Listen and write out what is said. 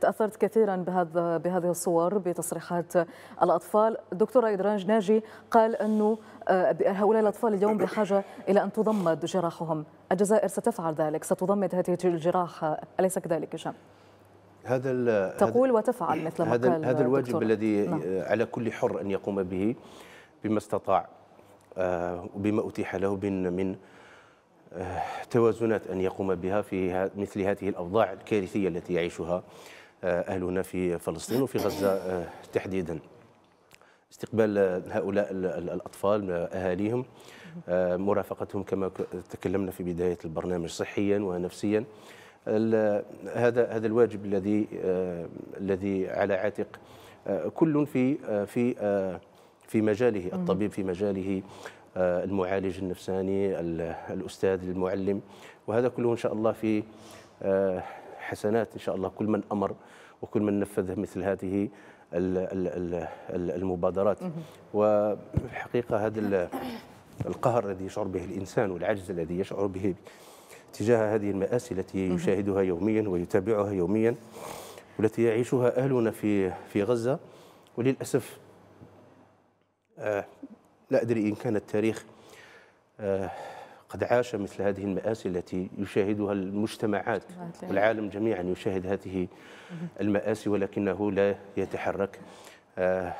تأثرت كثيرا بهذا بهذه الصور بتصريحات الأطفال دكتورة إدرانج ناجي قال أنه آه، هؤلاء الأطفال اليوم بحاجة إلى أن تضمد جراحهم الجزائر ستفعل ذلك ستضمد هذه الجراحة أليس كذلك هشام؟ هذا تقول وتفعل مثل ما هذا قال هذا الواجب دكتور. الذي نعم. على كل حر أن يقوم به بما استطاع آه، وبما أتيح له من من آه، توازنات أن يقوم بها في مثل هذه الأوضاع الكارثية التي يعيشها آه، أهلنا في فلسطين وفي غزة آه، تحديدا استقبال آه، هؤلاء الأطفال أهاليهم مرافقتهم كما تكلمنا في بداية البرنامج صحيا ونفسيا هذا هذا الواجب الذي الذي على عاتق كل في في في مجاله الطبيب في مجاله المعالج النفساني الأستاذ المعلم وهذا كله إن شاء الله في حسنات إن شاء الله كل من أمر وكل من نفذ مثل هذه المبادرات وحقيقة هذا القهر الذي يشعر به الإنسان والعجز الذي يشعر به تجاه هذه المآسي التي يشاهدها يوميا ويتابعها يوميا والتي يعيشها أهلنا في في غزة وللأسف آه، لا أدري إن كان التاريخ آه، قد عاش مثل هذه المآسي التي يشاهدها المجتمعات والعالم جميعا يشاهد هذه المآسي ولكنه لا يتحرك آه،